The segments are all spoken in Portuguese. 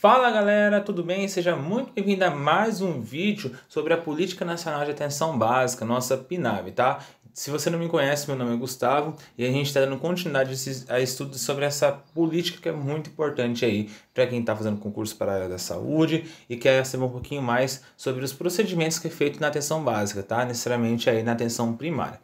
Fala galera, tudo bem? Seja muito bem-vindo a mais um vídeo sobre a Política Nacional de Atenção Básica, nossa PNAB, tá? Se você não me conhece, meu nome é Gustavo e a gente está dando continuidade a estudos sobre essa política que é muito importante aí para quem está fazendo concurso para a área da saúde e quer saber um pouquinho mais sobre os procedimentos que é feito na atenção básica, tá? Necessariamente aí na atenção primária.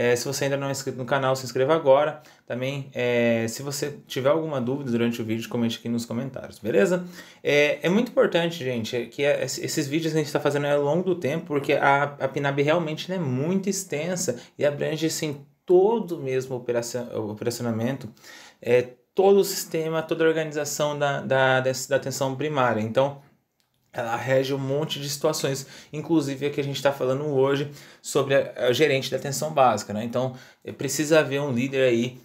É, se você ainda não é inscrito no canal, se inscreva agora. Também, é, se você tiver alguma dúvida durante o vídeo, comente aqui nos comentários, beleza? É, é muito importante, gente, é que é, esses vídeos que a gente está fazendo é ao longo do tempo, porque a, a PNAB realmente né, é muito extensa e abrange, assim, todo mesmo operacion, operacionamento, é, todo o sistema, toda a organização da, da, da atenção primária. Então, ela rege um monte de situações, inclusive a que a gente está falando hoje sobre a, gerente da atenção básica. Né? Então, eh, precisa haver um líder aí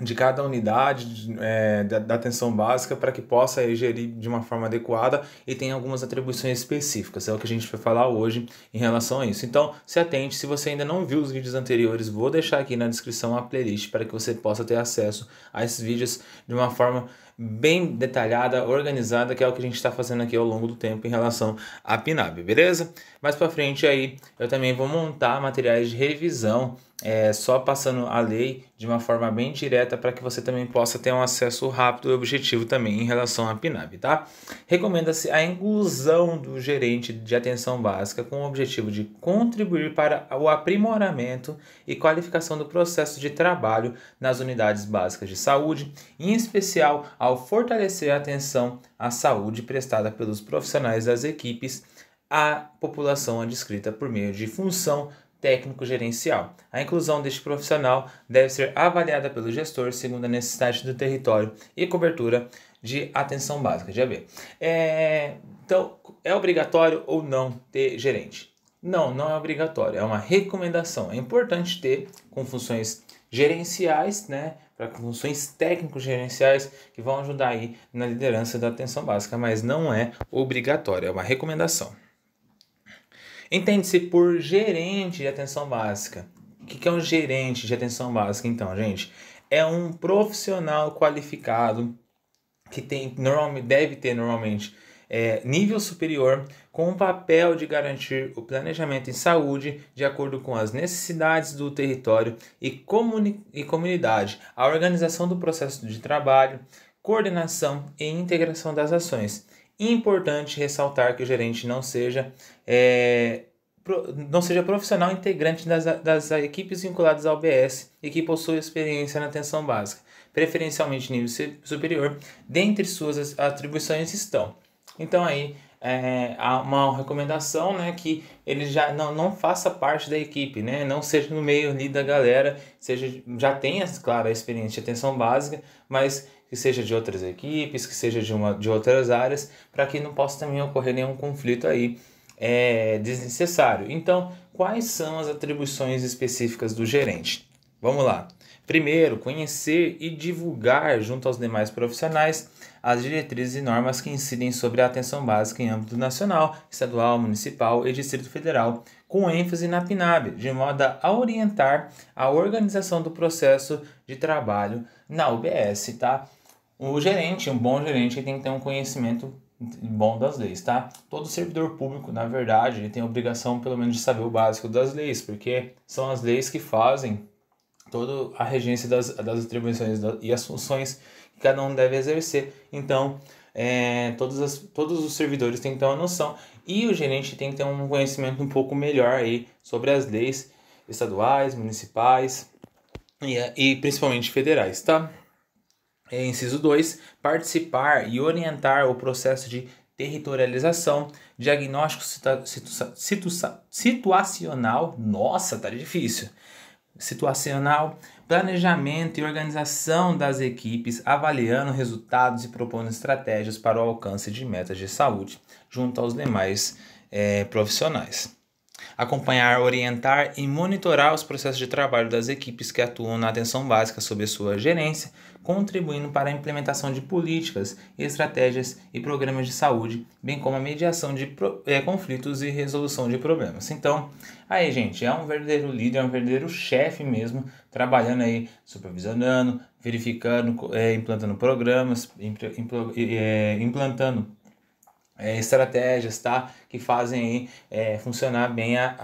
de cada unidade é, da, da, atenção básica para que possa gerir de uma forma adequada e tenha algumas atribuições específicas. É o que a gente vai falar hoje em relação a isso. Então, se atente, se você ainda não viu os vídeos anteriores, vou deixar aqui na descrição a playlist para que você possa ter acesso a esses vídeos de uma forma bem detalhada, organizada, que é o que a gente está fazendo aqui ao longo do tempo em relação à PNAB, beleza? Mais para frente aí eu também vou montar materiais de revisão é, só passando a lei de uma forma bem direta para que você também possa ter um acesso rápido e objetivo também em relação à PNAB, tá? Recomenda-se a inclusão do gerente de atenção básica com o objetivo de contribuir para o aprimoramento e qualificação do processo de trabalho nas unidades básicas de saúde, em especial ao fortalecer a atenção à saúde prestada pelos profissionais das equipes à população é descrita por meio de função técnico-gerencial. A inclusão deste profissional deve ser avaliada pelo gestor segundo a necessidade do território e cobertura de atenção básica de AB. É, então, é obrigatório ou não ter gerente? Não, não é obrigatório, é uma recomendação. É importante ter com funções gerenciais, né? Para funções técnicos gerenciais que vão ajudar aí na liderança da atenção básica, mas não é obrigatório, é uma recomendação. Entende-se por gerente de atenção básica. O que é um gerente de atenção básica, então, gente? É um profissional qualificado que tem, normalmente, deve ter normalmente é, nível superior com o papel de garantir o planejamento em saúde de acordo com as necessidades do território e, comuni e comunidade, a organização do processo de trabalho, coordenação e integração das ações importante ressaltar que o gerente não seja, é, não seja profissional integrante das, das equipes vinculadas ao BS e que possua experiência na atenção básica, preferencialmente nível superior, dentre suas atribuições estão. Então aí é, uma recomendação né, que ele já não, não faça parte da equipe, né, não seja no meio ali da galera, seja já tenha, claro, a experiência de atenção básica, mas que seja de outras equipes, que seja de, uma, de outras áreas, para que não possa também ocorrer nenhum conflito aí é, desnecessário. Então, quais são as atribuições específicas do gerente? Vamos lá. Primeiro, conhecer e divulgar junto aos demais profissionais as diretrizes e normas que incidem sobre a atenção básica em âmbito nacional, estadual, municipal e distrito federal, com ênfase na PNAB, de modo a orientar a organização do processo de trabalho na UBS, tá? O gerente, um bom gerente, ele tem que ter um conhecimento bom das leis, tá? Todo servidor público, na verdade, ele tem a obrigação, pelo menos, de saber o básico das leis, porque são as leis que fazem toda a regência das, das atribuições e as funções que cada um deve exercer. Então, é, todos as, todos os servidores têm que ter uma noção e o gerente tem que ter um conhecimento um pouco melhor aí sobre as leis estaduais, municipais e, e principalmente federais, tá? É, inciso 2, participar e orientar o processo de territorialização, diagnóstico situa situacional, nossa, tá difícil, situacional, planejamento e organização das equipes, avaliando resultados e propondo estratégias para o alcance de metas de saúde junto aos demais é, profissionais acompanhar, orientar e monitorar os processos de trabalho das equipes que atuam na atenção básica sob sua gerência, contribuindo para a implementação de políticas, estratégias e programas de saúde, bem como a mediação de é, conflitos e resolução de problemas. Então, aí, gente, é um verdadeiro líder, é um verdadeiro chefe mesmo, trabalhando aí, supervisionando, verificando, é, implantando programas, impl impl é, implantando é, estratégias tá? que fazem é, funcionar bem a,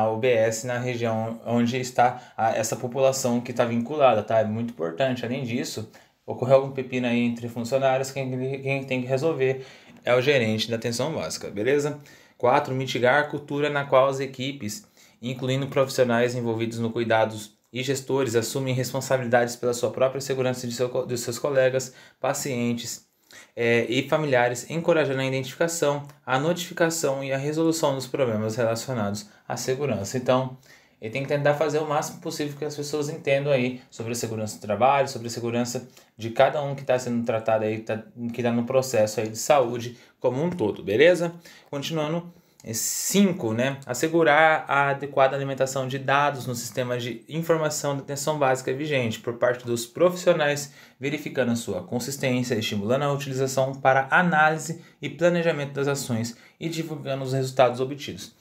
a OBS na região onde está a, essa população que está vinculada. Tá? É muito importante. Além disso, ocorreu algum pepino aí entre funcionários, quem, quem tem que resolver é o gerente da atenção básica, beleza? 4. Mitigar a cultura na qual as equipes, incluindo profissionais envolvidos no cuidados e gestores, assumem responsabilidades pela sua própria segurança e de, seu, de seus colegas, pacientes é, e familiares, encorajando a identificação, a notificação e a resolução dos problemas relacionados à segurança. Então, ele tem que tentar fazer o máximo possível que as pessoas entendam aí sobre a segurança do trabalho, sobre a segurança de cada um que está sendo tratado aí, tá, que está no processo aí de saúde como um todo, beleza? Continuando, 5, é né? Assegurar a adequada alimentação de dados no sistema de informação de atenção básica vigente por parte dos profissionais, verificando a sua consistência, estimulando a utilização para análise e planejamento das ações e divulgando os resultados obtidos.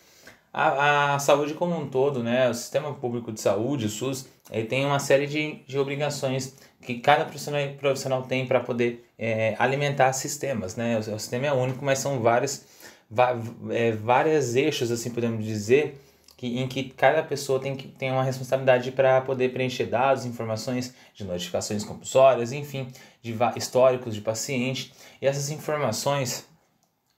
A, a saúde como um todo, né? O sistema público de saúde, o SUS, ele tem uma série de, de obrigações que cada profissional, profissional tem para poder é, alimentar sistemas, né? O, o sistema é único, mas são várias é, várias eixos, assim podemos dizer, que, em que cada pessoa tem, que, tem uma responsabilidade para poder preencher dados, informações de notificações compulsórias, enfim, de históricos de paciente. E essas informações,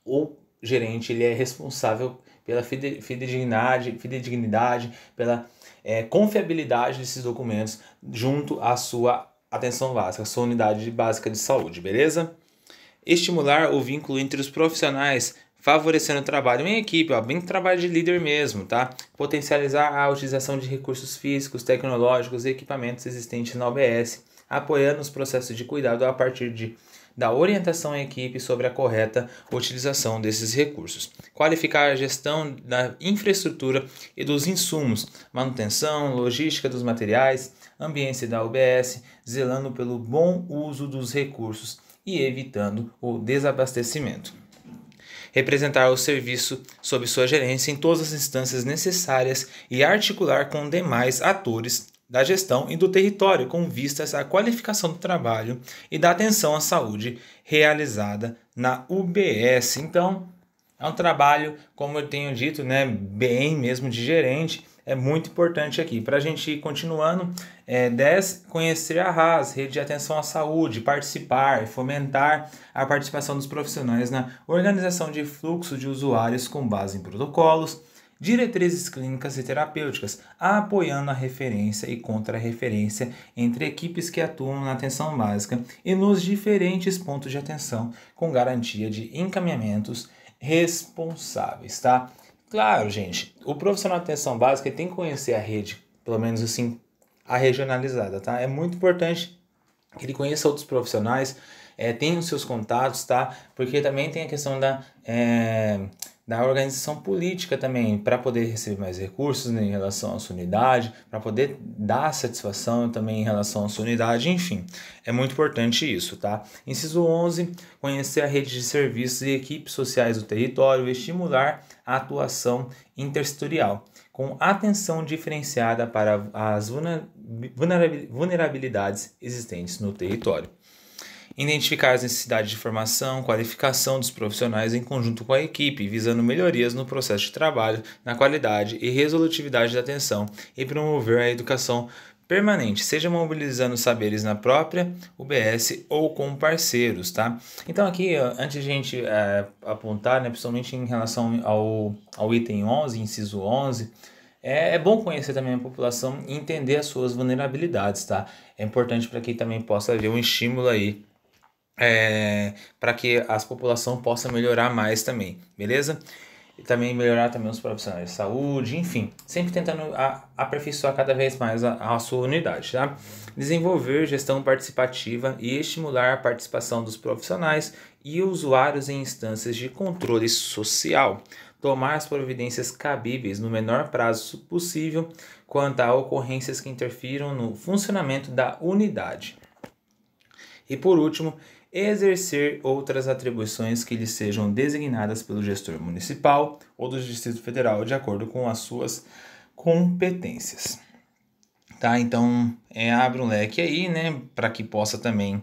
o gerente ele é responsável pela fidedignidade, fidedignidade pela é, confiabilidade desses documentos junto à sua atenção básica, sua unidade básica de saúde, beleza? Estimular o vínculo entre os profissionais favorecendo o trabalho em equipe, ó, bem trabalho de líder mesmo, tá? Potencializar a utilização de recursos físicos, tecnológicos e equipamentos existentes na OBS, apoiando os processos de cuidado a partir de da orientação em equipe sobre a correta utilização desses recursos. Qualificar a gestão da infraestrutura e dos insumos, manutenção, logística dos materiais, ambiência da UBS, zelando pelo bom uso dos recursos e evitando o desabastecimento representar o serviço sob sua gerência em todas as instâncias necessárias e articular com demais atores da gestão e do território com vistas à qualificação do trabalho e da atenção à saúde realizada na UBS. Então, é um trabalho, como eu tenho dito, né, bem mesmo de gerente, é muito importante aqui. Para a gente ir continuando, é 10. Conhecer a RAS, Rede de Atenção à Saúde, participar e fomentar a participação dos profissionais na organização de fluxo de usuários com base em protocolos, diretrizes clínicas e terapêuticas, apoiando a referência e contra-referência entre equipes que atuam na atenção básica e nos diferentes pontos de atenção, com garantia de encaminhamentos responsáveis, tá? Claro, gente, o profissional de atenção básica tem que conhecer a rede, pelo menos assim, a regionalizada, tá? É muito importante que ele conheça outros profissionais, é, tenha os seus contatos, tá? Porque também tem a questão da. É, da organização política também, para poder receber mais recursos né, em relação à sua unidade, para poder dar satisfação também em relação à sua unidade, enfim, é muito importante isso, tá? Inciso 11, conhecer a rede de serviços e equipes sociais do território e estimular a atuação intersetorial, com atenção diferenciada para as vulnerabilidades existentes no território identificar as necessidades de formação, qualificação dos profissionais em conjunto com a equipe, visando melhorias no processo de trabalho, na qualidade e resolutividade da atenção e promover a educação permanente, seja mobilizando saberes na própria UBS ou com parceiros, tá? Então aqui, antes de a gente é, apontar, né, principalmente em relação ao, ao item 11, inciso 11, é, é bom conhecer também a população e entender as suas vulnerabilidades, tá? É importante para que também possa haver um estímulo aí é, para que a população possa melhorar mais também, beleza? E também melhorar também os profissionais de saúde, enfim, sempre tentando a, aperfeiçoar cada vez mais a, a sua unidade, tá? Desenvolver gestão participativa e estimular a participação dos profissionais e usuários em instâncias de controle social. Tomar as providências cabíveis no menor prazo possível quanto a ocorrências que interfiram no funcionamento da unidade. E por último, exercer outras atribuições que lhe sejam designadas pelo gestor municipal ou do Distrito Federal, de acordo com as suas competências. Tá? Então, é, abre um leque aí, né, para que possa também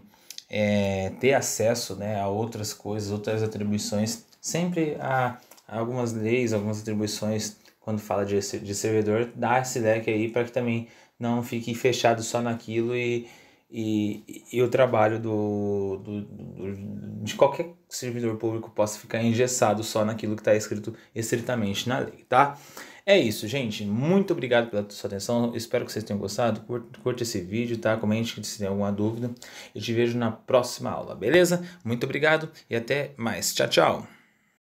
é, ter acesso né, a outras coisas, outras atribuições. Sempre há algumas leis, algumas atribuições, quando fala de, de servidor, dá esse leque aí para que também não fique fechado só naquilo e e, e o trabalho do, do, do, de qualquer servidor público possa ficar engessado só naquilo que está escrito estritamente na lei, tá? É isso, gente. Muito obrigado pela sua atenção. Espero que vocês tenham gostado. Curta, curta esse vídeo, tá? Comente se tem alguma dúvida. Eu te vejo na próxima aula, beleza? Muito obrigado e até mais. Tchau, tchau.